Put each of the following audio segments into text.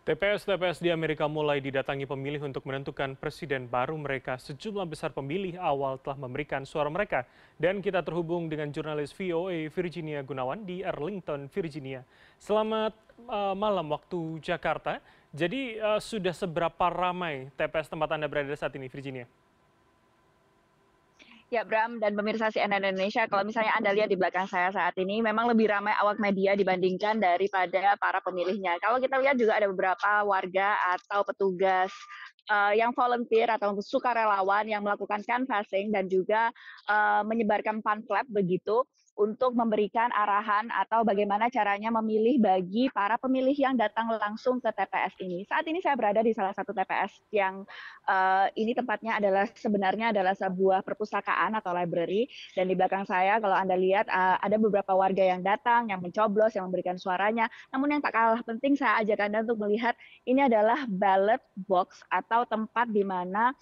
TPS-TPS di Amerika mulai didatangi pemilih untuk menentukan presiden baru mereka. Sejumlah besar pemilih awal telah memberikan suara mereka. Dan kita terhubung dengan jurnalis VOA Virginia Gunawan di Arlington, Virginia. Selamat uh, malam waktu Jakarta. Jadi uh, sudah seberapa ramai TPS tempat Anda berada saat ini, Virginia? Ya, Bram dan pemirsa CNN Indonesia, kalau misalnya Anda lihat di belakang saya saat ini, memang lebih ramai awak media dibandingkan daripada para pemilihnya. Kalau kita lihat juga ada beberapa warga atau petugas uh, yang volunteer atau sukarelawan yang melakukan canvassing dan juga uh, menyebarkan pamflet begitu untuk memberikan arahan atau bagaimana caranya memilih bagi para pemilih yang datang langsung ke TPS ini. Saat ini saya berada di salah satu TPS yang uh, ini tempatnya adalah sebenarnya adalah sebuah perpustakaan atau library dan di belakang saya kalau Anda lihat uh, ada beberapa warga yang datang yang mencoblos yang memberikan suaranya. Namun yang tak kalah penting saya ajak Anda untuk melihat ini adalah ballot box atau atau tempat di mana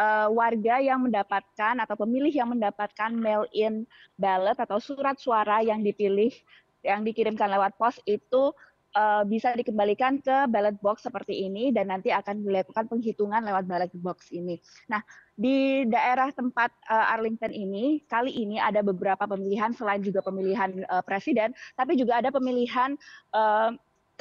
uh, warga yang mendapatkan atau pemilih yang mendapatkan mail-in ballot atau surat suara yang dipilih yang dikirimkan lewat pos itu uh, bisa dikembalikan ke ballot box seperti ini dan nanti akan dilakukan penghitungan lewat ballot box ini. Nah, di daerah tempat uh, Arlington ini kali ini ada beberapa pemilihan selain juga pemilihan uh, presiden, tapi juga ada pemilihan uh,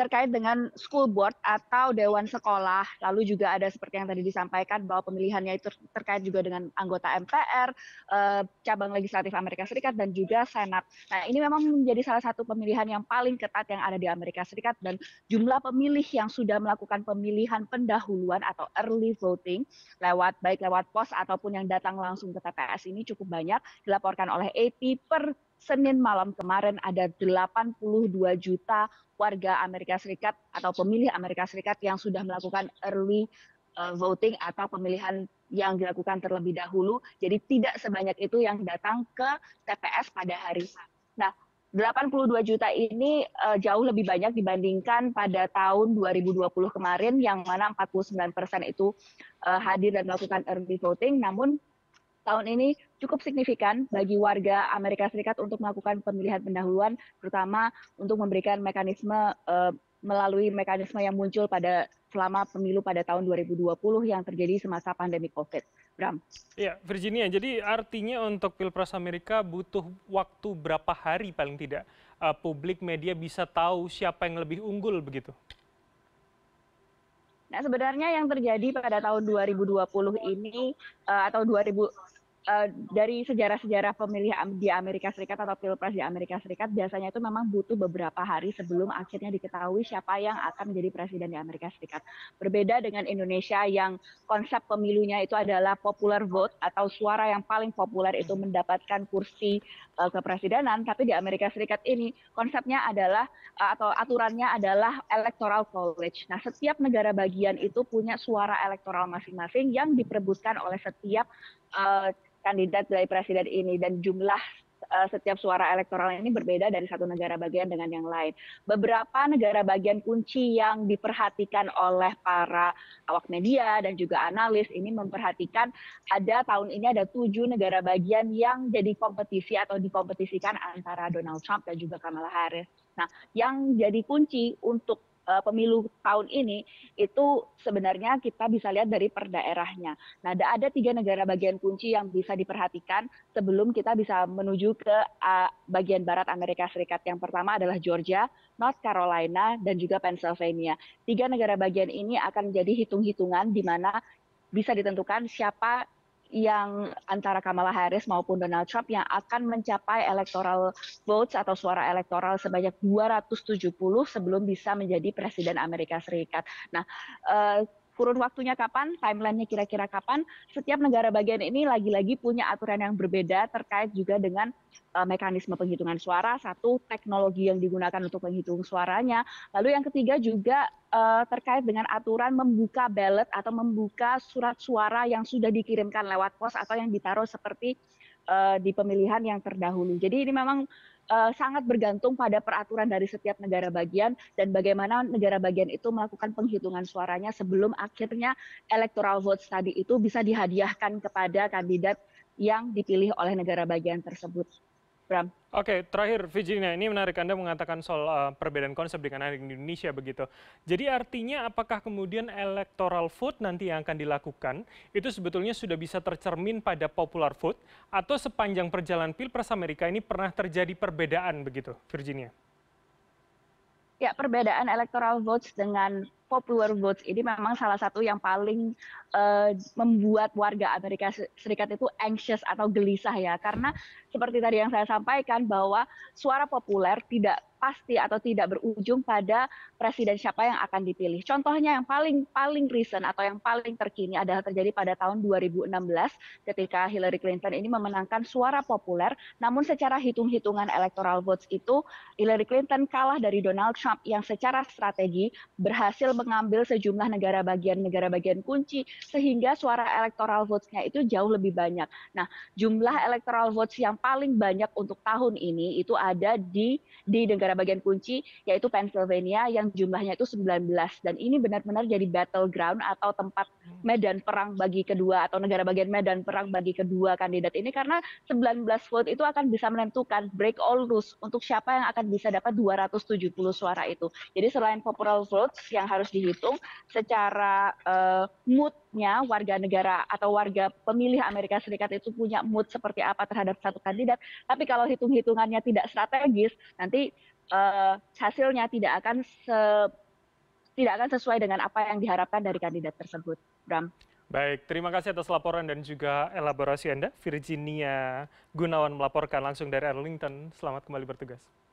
terkait dengan school board atau dewan sekolah, lalu juga ada seperti yang tadi disampaikan bahwa pemilihannya itu terkait juga dengan anggota MPR, eh, cabang legislatif Amerika Serikat dan juga Senat. Nah, ini memang menjadi salah satu pemilihan yang paling ketat yang ada di Amerika Serikat dan jumlah pemilih yang sudah melakukan pemilihan pendahuluan atau early voting lewat baik lewat pos ataupun yang datang langsung ke TPS ini cukup banyak dilaporkan oleh AP per Senin malam kemarin ada 82 juta warga Amerika Serikat atau pemilih Amerika Serikat yang sudah melakukan early eh, voting atau pemilihan yang dilakukan terlebih dahulu. Jadi tidak sebanyak itu yang datang ke TPS pada hari Sabtu. Nah, 82 juta ini uh, jauh lebih banyak dibandingkan pada tahun 2020 kemarin yang mana 49 persen itu uh, hadir dan melakukan early voting. Namun tahun ini cukup signifikan bagi warga Amerika Serikat untuk melakukan pemilihan pendahuluan, terutama untuk memberikan mekanisme eh, melalui mekanisme yang muncul pada selama pemilu pada tahun 2020 yang terjadi semasa pandemi COVID. Bram. Ya, Virginia, jadi artinya untuk Pilpres Amerika butuh waktu berapa hari paling tidak uh, publik media bisa tahu siapa yang lebih unggul begitu? Nah, sebenarnya yang terjadi pada tahun 2020 ini uh, atau 2000 Eh, dari sejarah-sejarah pemilih di Amerika Serikat atau pilpres di Amerika Serikat biasanya itu memang butuh beberapa hari sebelum akhirnya diketahui siapa yang akan menjadi presiden di Amerika Serikat. Berbeda dengan Indonesia yang konsep pemilunya itu adalah popular vote atau suara yang paling populer itu mendapatkan kursi uh, kepresidenan, tapi di Amerika Serikat ini konsepnya adalah uh, atau aturannya adalah electoral college. Nah, setiap negara bagian itu punya suara elektoral masing-masing yang diperebutkan oleh setiap Eh, kandidat dari presiden ini dan jumlah eh, setiap suara elektoral ini berbeda dari satu negara bagian dengan yang lain. Beberapa negara bagian kunci yang diperhatikan oleh para awak media dan juga analis ini memperhatikan ada tahun ini ada tujuh negara bagian yang jadi kompetisi atau dikompetisikan antara Donald Trump dan juga Kamala Harris. Nah, yang jadi kunci untuk Eh, pemilu tahun ini itu sebenarnya kita bisa lihat dari per daerahnya. Nah, ada tiga negara bagian kunci yang bisa diperhatikan sebelum kita bisa menuju ke eh, bagian barat Amerika Serikat. Yang pertama adalah Georgia, North Carolina, dan juga Pennsylvania. Tiga negara bagian ini akan menjadi hitung-hitungan di mana bisa ditentukan siapa yang antara Kamala Harris maupun Donald Trump yang akan mencapai electoral votes atau suara elektoral sebanyak 270 sebelum bisa menjadi presiden Amerika Serikat. Nah, eh, kurun waktunya kapan, timelinenya kira-kira kapan. Setiap negara bagian ini lagi-lagi punya aturan yang berbeda terkait juga dengan uh, mekanisme penghitungan suara, satu teknologi yang digunakan untuk menghitung suaranya, lalu yang ketiga juga uh, terkait dengan aturan membuka ballot atau membuka surat suara yang sudah dikirimkan lewat pos atau yang ditaruh seperti Eh, di pemilihan yang terdahulu. Jadi ini memang eh, sangat bergantung pada peraturan dari setiap negara bagian dan bagaimana negara bagian itu melakukan penghitungan suaranya sebelum akhirnya electoral vote tadi itu bisa dihadiahkan kepada kandidat yang dipilih oleh negara bagian tersebut. Bram. Oke, okay, terakhir Virginia, ini menarik Anda mengatakan soal uh, perbedaan konsep dengan Indonesia begitu. Jadi artinya apakah kemudian electoral vote nanti yang akan dilakukan itu sebetulnya sudah bisa tercermin pada popular vote atau sepanjang perjalanan Pilpres Amerika ini pernah terjadi perbedaan begitu, Virginia? Ya, perbedaan electoral votes dengan popular votes ini memang salah satu yang paling uh, membuat warga Amerika Serikat itu anxious atau gelisah ya. Karena seperti tadi yang saya sampaikan bahwa suara populer tidak pasti atau tidak berujung pada presiden siapa yang akan dipilih. Contohnya yang paling paling recent atau yang paling terkini adalah terjadi pada tahun 2016 ketika Hillary Clinton ini memenangkan suara populer, namun secara hitung-hitungan electoral votes itu Hillary Clinton kalah dari Donald Trump yang secara strategi berhasil mengambil sejumlah negara bagian negara bagian kunci sehingga suara electoral votes-nya itu jauh lebih banyak. Nah, jumlah electoral votes yang paling banyak untuk tahun ini itu ada di di negara negara bagian kunci yaitu Pennsylvania yang jumlahnya itu 19 dan ini benar-benar jadi battleground atau tempat hmm. medan perang bagi kedua atau negara bagian medan perang bagi kedua kandidat ini karena 19 vote itu akan bisa menentukan break all rules untuk siapa yang akan bisa dapat 270 suara itu. Jadi selain popular votes yang harus dihitung secara uh, mood moodnya warga negara atau warga pemilih Amerika Serikat itu punya mood seperti apa terhadap satu kandidat. Tapi kalau hitung-hitungannya tidak strategis, nanti uh, hasilnya tidak akan se tidak akan sesuai dengan apa yang diharapkan dari kandidat tersebut, Bram. Baik, terima kasih atas laporan dan juga elaborasi Anda. Virginia Gunawan melaporkan langsung dari Arlington. Selamat kembali bertugas.